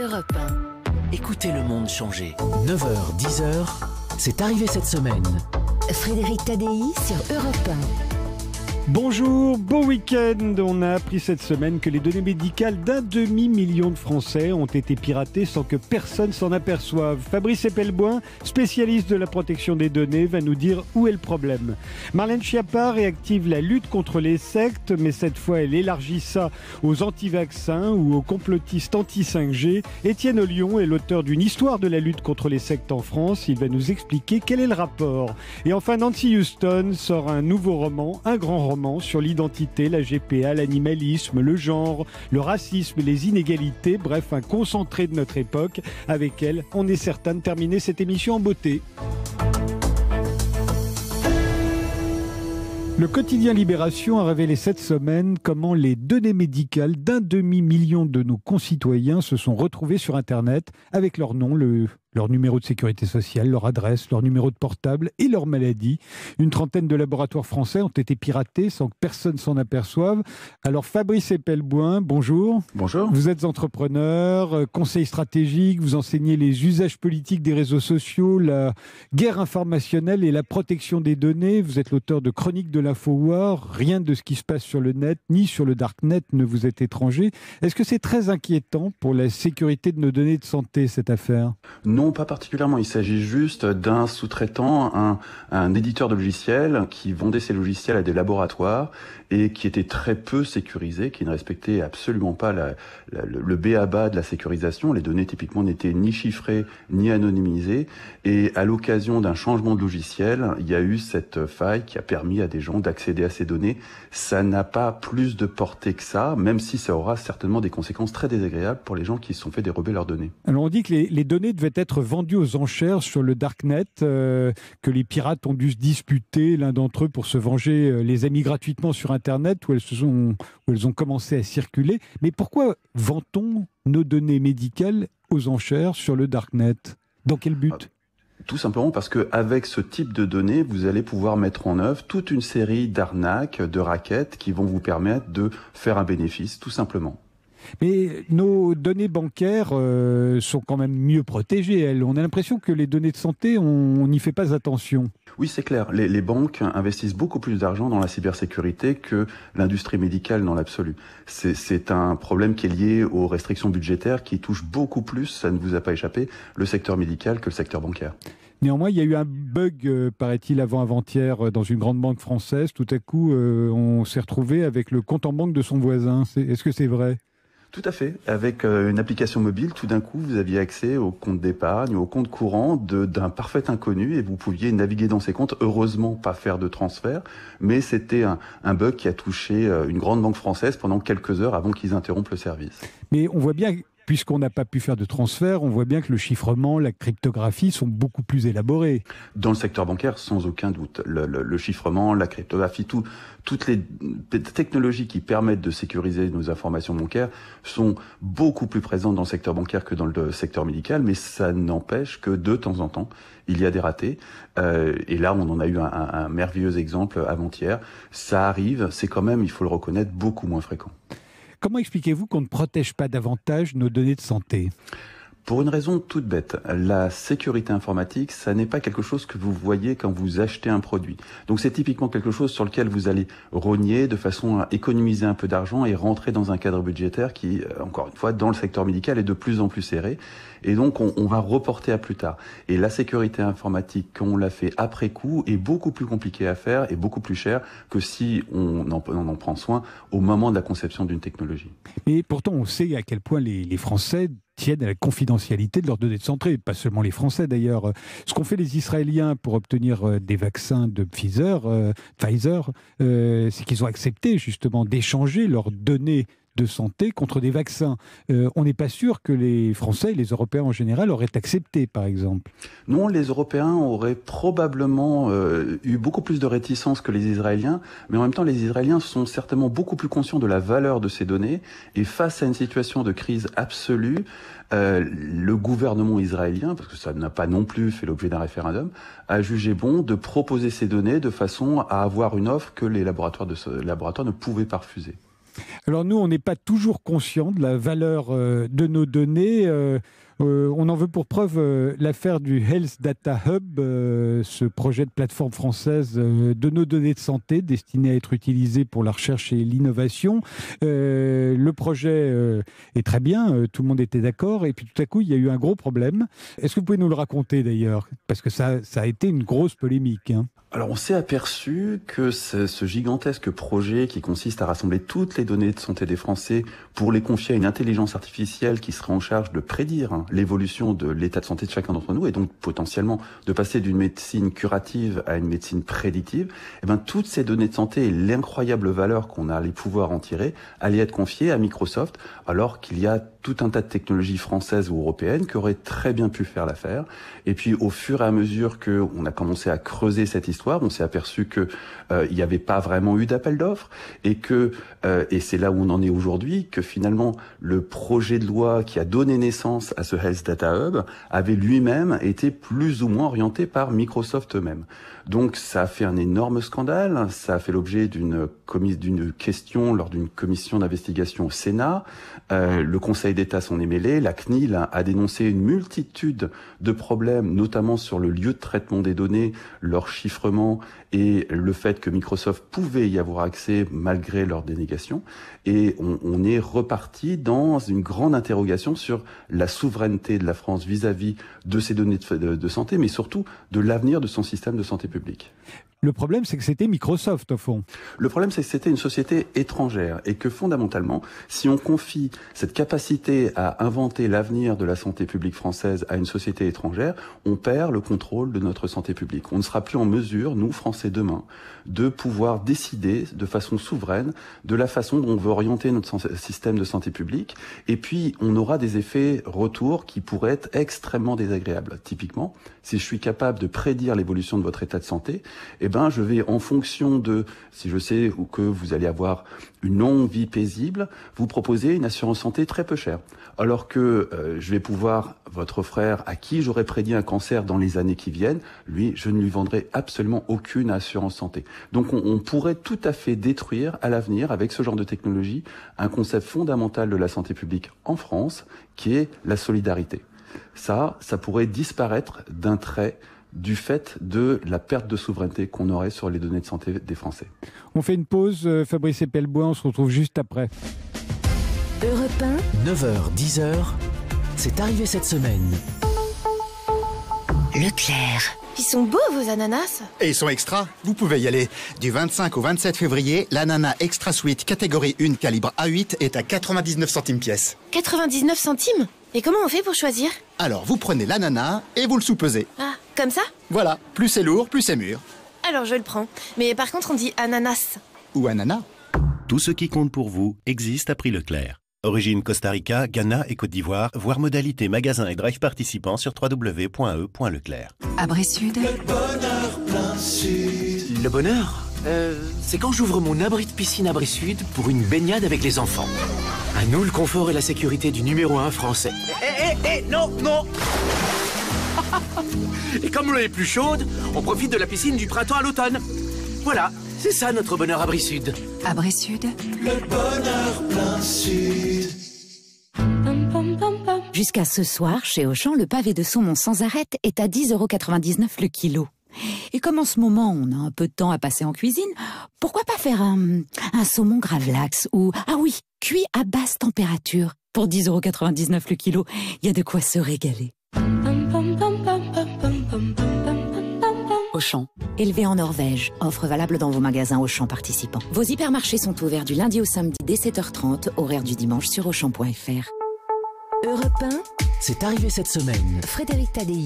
Europe 1. Écoutez le monde changer. 9h, 10h, c'est arrivé cette semaine. Frédéric Tadei sur Europe 1. Bonjour, beau week-end. On a appris cette semaine que les données médicales d'un demi-million de Français ont été piratées sans que personne s'en aperçoive. Fabrice Epelboin, spécialiste de la protection des données, va nous dire où est le problème. Marlène Schiappa réactive la lutte contre les sectes, mais cette fois elle élargit ça aux anti-vaccins ou aux complotistes anti-5G. Étienne Ollion est l'auteur d'une histoire de la lutte contre les sectes en France. Il va nous expliquer quel est le rapport. Et enfin, Nancy Houston sort un nouveau roman, un grand roman sur l'identité, la GPA, l'animalisme, le genre, le racisme les inégalités, bref, un concentré de notre époque. Avec elle, on est certain de terminer cette émission en beauté. Le quotidien Libération a révélé cette semaine comment les données médicales d'un demi-million de nos concitoyens se sont retrouvées sur Internet avec leur nom, le leur numéro de sécurité sociale, leur adresse, leur numéro de portable et leur maladie. Une trentaine de laboratoires français ont été piratés sans que personne s'en aperçoive. Alors Fabrice Epelboin, bonjour. Bonjour. Vous êtes entrepreneur, euh, conseil stratégique, vous enseignez les usages politiques des réseaux sociaux, la guerre informationnelle et la protection des données. Vous êtes l'auteur de Chroniques de l'InfoWar. Rien de ce qui se passe sur le net ni sur le darknet ne vous est étranger. Est-ce que c'est très inquiétant pour la sécurité de nos données de santé cette affaire non, pas particulièrement. Il s'agit juste d'un sous-traitant, un, éditeur de logiciels qui vendait ses logiciels à des laboratoires et qui était très peu sécurisé, qui ne respectait absolument pas la, le BABA de la sécurisation. Les données typiquement n'étaient ni chiffrées ni anonymisées. Et à l'occasion d'un changement de logiciel, il y a eu cette faille qui a permis à des gens d'accéder à ces données. Ça n'a pas plus de portée que ça, même si ça aura certainement des conséquences très désagréables pour les gens qui se sont fait dérober leurs données. Alors on dit que les données devaient être vendus aux enchères sur le Darknet, euh, que les pirates ont dû se disputer, l'un d'entre eux, pour se venger, euh, les amis gratuitement sur Internet, où elles, se sont, elles ont commencé à circuler. Mais pourquoi vend-on nos données médicales aux enchères sur le Darknet Dans quel but ah, tout simplement parce que avec ce type de données, vous allez pouvoir mettre en œuvre toute une série d'arnaques, de raquettes qui vont vous permettre de faire un bénéfice, tout simplement. Mais nos données bancaires euh, sont quand même mieux protégées, elles. On a l'impression que les données de santé, on n'y fait pas attention. Oui, c'est clair. Les, banques investissent beaucoup plus d'argent dans la cybersécurité que l'industrie médicale dans l'absolu. C'est un problème qui est lié aux restrictions budgétaires qui touchent beaucoup plus, ça ne vous a pas échappé, le secteur médical que le secteur bancaire. Néanmoins, il y a eu un bug, euh, paraît-il, avant-avant-hier euh, dans une grande banque française. Tout à coup, on s'est retrouvé avec le compte en banque de son voisin. Est-ce que c'est vrai tout à fait. Avec euh, une application mobile, tout d'un coup, vous aviez accès aux comptes d'épargne, au compte courant d'un parfait inconnu et vous pouviez naviguer dans ces comptes. Heureusement, pas faire de transfert, mais c'était un, un, bug qui a touché euh, une grande banque française pendant quelques heures avant qu'ils interrompent le service. Mais on voit bien puisqu'on n'a pas pu faire de transfert, on voit bien que le chiffrement, la cryptographie sont beaucoup plus élaborés. Dans le secteur bancaire, sans aucun doute. Le, chiffrement, la cryptographie, toutes les technologies qui permettent de sécuriser nos informations bancaires sont beaucoup plus présentes dans le secteur bancaire que dans le secteur médical, mais ça n'empêche que de temps en temps, il y a des ratés. Euh, et là, on en a eu un, un merveilleux exemple avant-hier. Ça arrive, c'est quand même, il faut le reconnaître, beaucoup moins fréquent. Comment expliquez-vous qu'on ne protège pas davantage nos données de santé pour une raison toute bête, la sécurité informatique, ça n'est pas quelque chose que vous voyez quand vous achetez un produit. Donc c'est typiquement quelque chose sur lequel vous allez rogner de façon à économiser un peu d'argent et rentrer dans un cadre budgétaire qui, euh, encore une fois, dans le secteur médical est de plus en plus serré. Et donc on, va reporter à plus tard. Et la sécurité informatique, quand on la fait après coup, est beaucoup plus compliquée à faire et beaucoup plus chère que si on en, prend soin au moment de la conception d'une technologie. Mais pourtant on sait à quel point les Français à la confidentialité de leurs données de santé, pas seulement les Français d'ailleurs. Ce qu'ont fait les Israéliens pour obtenir euh, des vaccins de Pfizer, euh, euh, c'est qu'ils ont accepté justement d'échanger leurs données de santé contre des vaccins. Euh, on n'est pas sûr que les Français et les Européens en général auraient accepté, par exemple. Non, les Européens auraient probablement euh, eu beaucoup plus de réticence que les Israéliens, mais en même temps, les Israéliens sont certainement beaucoup plus conscients de la valeur de ces données, et face à une situation de crise absolue, euh, le gouvernement israélien, parce que ça n'a pas non plus fait l'objet d'un référendum, a jugé bon de proposer ces données de façon à avoir une offre que les laboratoires, de, laboratoires ne pouvaient pas refuser. Alors nous, on n'est pas toujours conscient de la valeur euh, de nos données. Euh, euh, on en veut pour preuve l'affaire du Health Data Hub, ce projet de plateforme française de nos données de santé destinées à être utilisées pour la recherche et l'innovation. le projet est très bien, tout le monde était d'accord, et puis tout à coup, il y a eu un gros problème. Est-ce que vous pouvez nous le raconter d'ailleurs Parce que ça, a été une grosse polémique. Hein. Alors on s'est aperçu que ce, gigantesque projet qui consiste à rassembler toutes les données de santé des Français pour les confier à une intelligence artificielle qui serait en charge de prédire hein, l'évolution de l'état de santé de chacun d'entre nous et donc potentiellement de passer d'une médecine curative à une médecine prédictive, et eh bien toutes ces données de santé et l'incroyable valeur qu'on a allait pouvoir en tirer allaient être confiées à Microsoft alors qu'il y a tout un tas de technologies françaises ou européennes qui auraient très bien pu faire l'affaire. Et puis au fur et à mesure qu'on a commencé à creuser cette histoire, on s'est aperçu que euh, il n'y avait pas vraiment eu d'appel d'offres et que euh, et c'est là où on en est aujourd'hui que finalement le projet de loi qui a donné naissance à ce Health Data Hub avait lui-même été plus ou moins orienté par Microsoft eux-mêmes. Donc ça a fait un énorme scandale, ça a fait l'objet d'une d'une question lors d'une commission d'investigation au Sénat. Euh, le Conseil d'État s'en est mêlé, la CNIL a, a dénoncé une multitude de problèmes, notamment sur le lieu de traitement des données, leur chiffrement et le fait que Microsoft pouvait y avoir accès malgré leur dénégation. Et on, est reparti dans une grande interrogation sur la souveraineté de la France vis-à-vis de ses données de santé, mais surtout de l'avenir de son système de santé publique. Le problème, c'est que c'était Microsoft, au fond. Le problème, c'est que c'était une société étrangère et que fondamentalement, si on confie cette capacité à inventer l'avenir de la santé publique française à une société étrangère, on perd le contrôle de notre santé publique. On ne sera plus en mesure, nous, Français demain, de pouvoir décider de façon souveraine de la façon dont on veut orienter notre système de santé publique. Et puis, on aura des effets retours qui pourraient être extrêmement désagréables. Typiquement, si je suis capable de prédire l'évolution de votre état de santé, eh ben, je vais, en fonction de, si je sais ou que vous allez avoir une longue vie paisible, vous proposer une assurance santé très peu chère. Alors que euh, je vais pouvoir, votre frère, à qui j'aurais prédit un cancer dans les années qui viennent, lui, je ne lui vendrai absolument aucune assurance santé. Donc, on, on pourrait tout à fait détruire à l'avenir, avec ce genre de technologie, un concept fondamental de la santé publique en France, qui est la solidarité. Ça, ça pourrait disparaître d'un trait du fait de la perte de souveraineté qu'on aurait sur les données de santé des Français. On fait une pause, euh, Fabrice Pellebois, on se retrouve juste après. Europe 1, 9h, 10h, c'est arrivé cette semaine. Leclerc. Ils sont beaux vos ananas. Et ils sont extra. Vous pouvez y aller. Du 25 au 27 février, l'ananas extra sweet catégorie 1 calibre A8 est à 99 centimes pièce. 99 centimes Et comment on fait pour choisir Alors vous prenez l'ananas et vous le sous comme ça Voilà, plus c'est lourd, plus c'est mûr. Alors je le prends. Mais par contre, on dit ananas. Ou ananas. Tout ce qui compte pour vous existe à prix Leclerc. Origine Costa Rica, Ghana et Côte d'Ivoire, voir modalité magasin et drive participants sur www.e.leclerc. Abri Sud. Le bonheur plein sud. Le bonheur euh, c'est quand j'ouvre mon abri de piscine Abri Sud pour une baignade avec les enfants. À nous le confort et la sécurité du numéro 1 français. Eh, eh, eh, non, non et comme l'eau est plus chaude, on profite de la piscine du printemps à l'automne. Voilà, c'est ça notre bonheur à Brissud. À Brissud Le bonheur plein sud. Jusqu'à ce soir, chez Auchan, le pavé de saumon sans arête est à 10,99€ le kilo. Et comme en ce moment, on a un peu de temps à passer en cuisine, pourquoi pas faire un, un saumon gravlax ou, ah oui, cuit à basse température pour 10,99€ le kilo. Il y a de quoi se régaler. Auchan. Élevé en Norvège. Offre valable dans vos magasins Auchan participants. Vos hypermarchés sont ouverts du lundi au samedi dès 7h30, horaire du dimanche sur Auchan.fr. Europe 1. C'est arrivé cette semaine. Frédéric Tadei.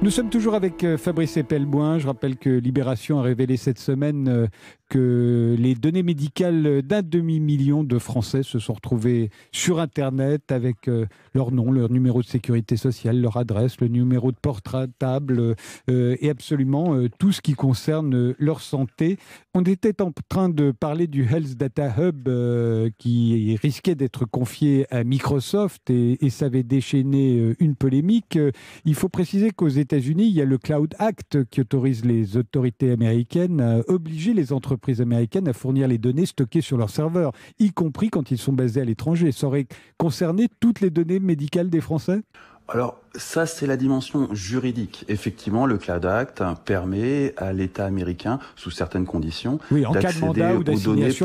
Nous sommes toujours avec euh, Fabrice Epelboin. Je rappelle que Libération a révélé cette semaine euh, que les données médicales d'un demi-million de Français se sont retrouvées sur Internet avec euh, leur nom, leur numéro de sécurité sociale, leur adresse, le numéro de portable table euh, et absolument euh, tout ce qui concerne leur santé. On était en train de parler du Health Data Hub qui risquait d'être confié à Microsoft et, et ça avait déchaîné une polémique. Il faut préciser qu'aux États-Unis, il y a le Cloud Act qui autorise les autorités américaines à obliger les entreprises entreprises américaines à fournir les données stockées sur leurs serveurs, y compris quand ils sont basés à l'étranger. Ça aurait concerné toutes les données médicales des Français alors ça, c'est la dimension juridique. Effectivement, le Cloud Act permet à l'État américain, sous certaines conditions, oui, en cas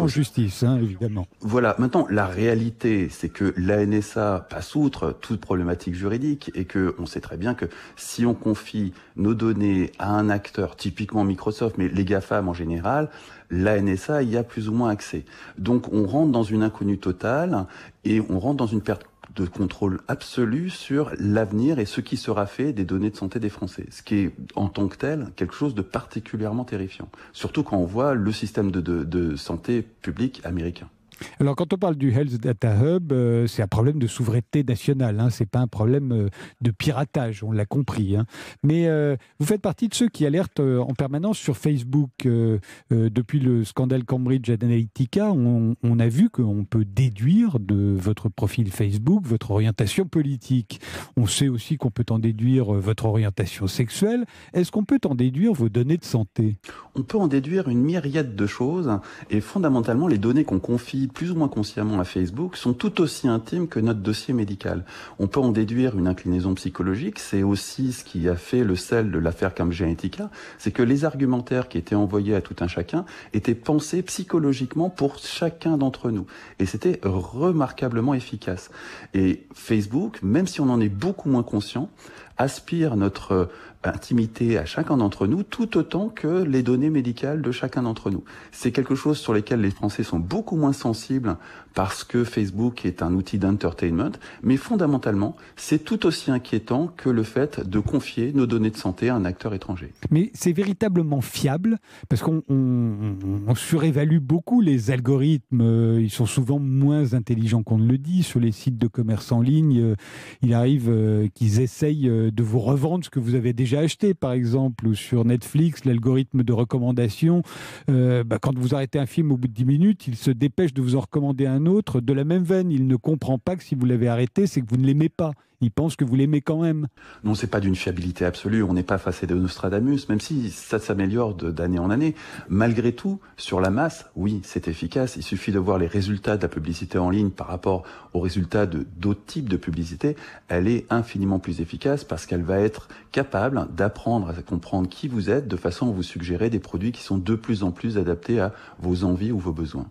justice, hein, évidemment. Voilà. Maintenant, la réalité, c'est que la NSA passe outre toute problématique juridique et que on sait très bien que si on confie nos données à un acteur, typiquement Microsoft, mais les GAFAM en général, la NSA y a plus ou moins accès. Donc, on rentre dans une inconnue totale et on rentre dans une perte de contrôle absolu sur l'avenir et ce qui sera fait des données de santé des Français. Ce qui est, en tant que tel, quelque chose de particulièrement terrifiant. Surtout quand on voit le système de, santé publique américain. Alors, quand on parle du Health Data Hub, euh, c'est un problème de souveraineté nationale. Hein. C'est Ce pas un problème euh, de piratage, on l'a compris. Hein. Mais euh, vous faites partie de ceux qui alertent en permanence sur Facebook. depuis le scandale Cambridge Analytica, on, on a vu qu'on peut déduire de votre profil Facebook votre orientation politique. On sait aussi qu'on peut en déduire votre orientation sexuelle. Est-ce qu'on peut en déduire vos données de santé On peut en déduire une myriade de choses. Et fondamentalement, les données qu'on confie plus ou moins consciemment à Facebook sont tout aussi intimes que notre dossier médical. On peut en déduire une inclinaison psychologique, c'est aussi ce qui a fait le sel de l'affaire Camgenetica, c'est que les argumentaires qui étaient envoyés à tout un chacun étaient pensés psychologiquement pour chacun d'entre nous. Et c'était remarquablement efficace. Et Facebook, même si on en est beaucoup moins conscient, aspire notre intimité à chacun d'entre nous, tout autant que les données médicales de chacun d'entre nous. C'est quelque chose sur lequel les Français sont beaucoup moins sensibles parce que Facebook est un outil d'entertainment, mais fondamentalement, c'est tout aussi inquiétant que le fait de confier nos données de santé à un acteur étranger. Mais c'est véritablement fiable parce qu'on surévalue beaucoup les algorithmes. Euh, ils sont souvent moins intelligents qu'on ne le dit. Sur les sites de commerce en ligne, euh, il arrive euh, qu'ils essayent de vous revendre ce que vous avez déjà j'ai acheté, par exemple, ou sur Netflix, l'algorithme de recommandation, euh, bah, quand vous arrêtez un film au bout de 10 minutes, il se dépêche de vous en recommander un autre de la même veine. Il ne comprend pas que si vous l'avez arrêté, c'est que vous ne l'aimez pas il pense que vous l'aimez quand même. Non, c'est pas d'une fiabilité absolue. On n'est pas face à de Nostradamus, même si ça s'améliore d'année en année. Malgré tout, sur la masse, oui, c'est efficace. Il suffit de voir les résultats de la publicité en ligne par rapport aux résultats de d'autres types de publicité. Elle est infiniment plus efficace parce qu'elle va être capable d'apprendre à comprendre qui vous êtes de façon à vous suggérer des produits qui sont de plus en plus adaptés à vos envies ou vos besoins.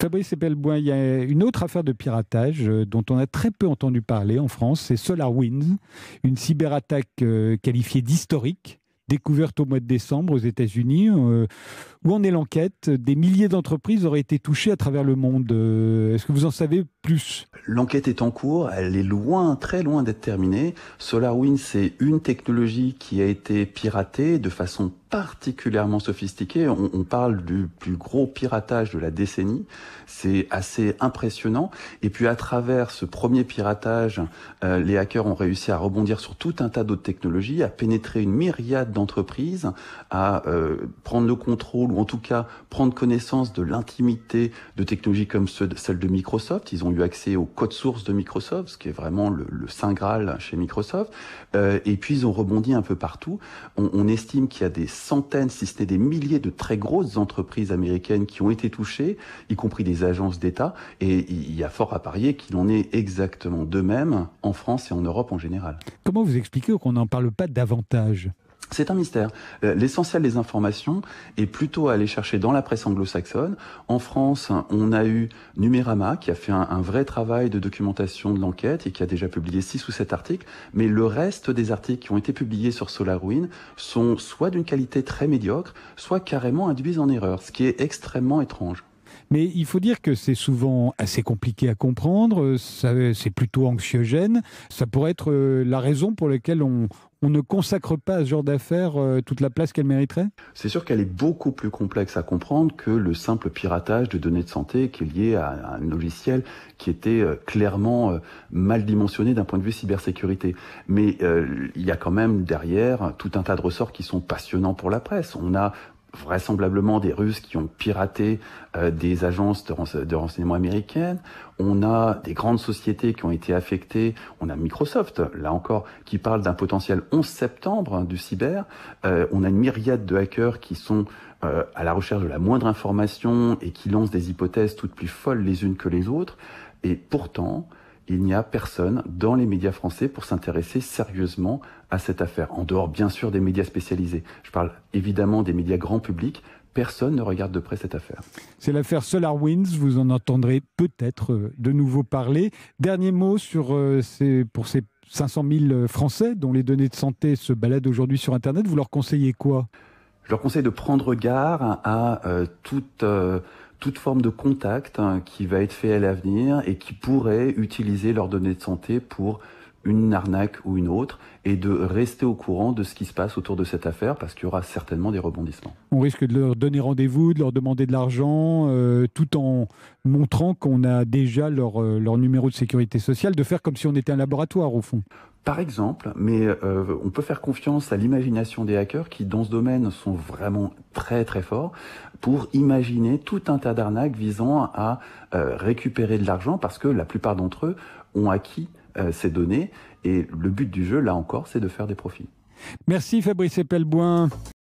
Fabrice Epelboin, il y a une autre affaire de piratage euh, dont on a très peu entendu parler en France, c'est SolarWinds, une cyberattaque euh, qualifiée d'historique découverte au mois de décembre aux États-Unis. Euh, où en est l'enquête Des milliers d'entreprises auraient été touchées à travers le monde. Est-ce que vous en savez L'enquête est en cours, elle est loin, très loin d'être terminée. SolarWinds, c'est une technologie qui a été piratée de façon particulièrement sophistiquée. On, parle du plus gros piratage de la décennie. C'est assez impressionnant. Et puis à travers ce premier piratage, euh, les hackers ont réussi à rebondir sur tout un tas d'autres technologies, à pénétrer une myriade d'entreprises, à euh, prendre le contrôle ou en tout cas prendre connaissance de l'intimité de technologies comme celle de Microsoft. Ils ont accès au code source de Microsoft, ce qui est vraiment le, le saint graal chez Microsoft. Euh, et puis ils ont rebondi un peu partout. On, on estime qu'il y a des centaines, si ce n'est des milliers, de très grosses entreprises américaines qui ont été touchées, y compris des agences d'État. Et il y a fort à parier qu'il en est exactement de même en France et en Europe en général. Comment vous expliquez qu'on n'en parle pas davantage c'est un mystère. Euh, l'essentiel des informations est plutôt à aller chercher dans la presse anglo-saxonne. En France, on a eu Numérama qui a fait un, vrai travail de documentation de l'enquête et qui a déjà publié six ou sept articles, mais le reste des articles qui ont été publiés sur SolarWind sont soit d'une qualité très médiocre, soit carrément induits en erreur, ce qui est extrêmement étrange. Mais il faut dire que c'est souvent assez compliqué à comprendre, euh, c'est plutôt anxiogène. Ça pourrait être euh, la raison pour laquelle on, on ne consacre pas à ce genre d'affaires euh, toute la place qu'elle mériterait C'est sûr qu'elle est beaucoup plus complexe à comprendre que le simple piratage de données de santé qui est lié à un logiciel qui était clairement mal dimensionné d'un point de vue cybersécurité. Mais il y a quand même derrière tout un tas de ressorts qui sont passionnants pour la presse. On a vraisemblablement des Russes qui ont piraté euh, des agences de, renseignement américaines. On a des grandes sociétés qui ont été affectées. On a Microsoft, là encore, qui parle d'un potentiel 11 septembre hein, du cyber. Euh, on a une myriade de hackers qui sont euh, à la recherche de la moindre information et qui lancent des hypothèses toutes plus folles les unes que les autres. Et pourtant, il n'y a personne dans les médias français pour s'intéresser sérieusement à cette affaire, en dehors bien sûr des médias spécialisés. Je parle évidemment des médias grand public. Personne ne regarde de près cette affaire. C'est l'affaire SolarWinds, vous en entendrez peut-être euh, de nouveau parler. Dernier mot sur, euh, pour ces 500 000 euh, Français dont les données de santé se baladent aujourd'hui sur Internet, vous leur conseillez quoi Je leur conseille de prendre garde à toute, toute forme de contact hein, qui va être fait à l'avenir et qui pourrait utiliser leurs données de santé pour une arnaque ou une autre, et de rester au courant de ce qui se passe autour de cette affaire, parce qu'il y aura certainement des rebondissements. On risque de leur donner rendez-vous, de leur demander de l'argent, euh, tout en montrant qu'on a déjà leur, euh, leur numéro de sécurité sociale, de faire comme si on était un laboratoire, au fond. Par exemple, mais euh, on peut faire confiance à l'imagination des hackers qui, dans ce domaine, sont vraiment très très forts pour imaginer tout un tas d'arnaques visant à récupérer de l'argent parce que la plupart d'entre eux ont acquis euh, ces données. Et le but du jeu, là encore, c'est de faire des profits. Merci Fabrice Pelleboin.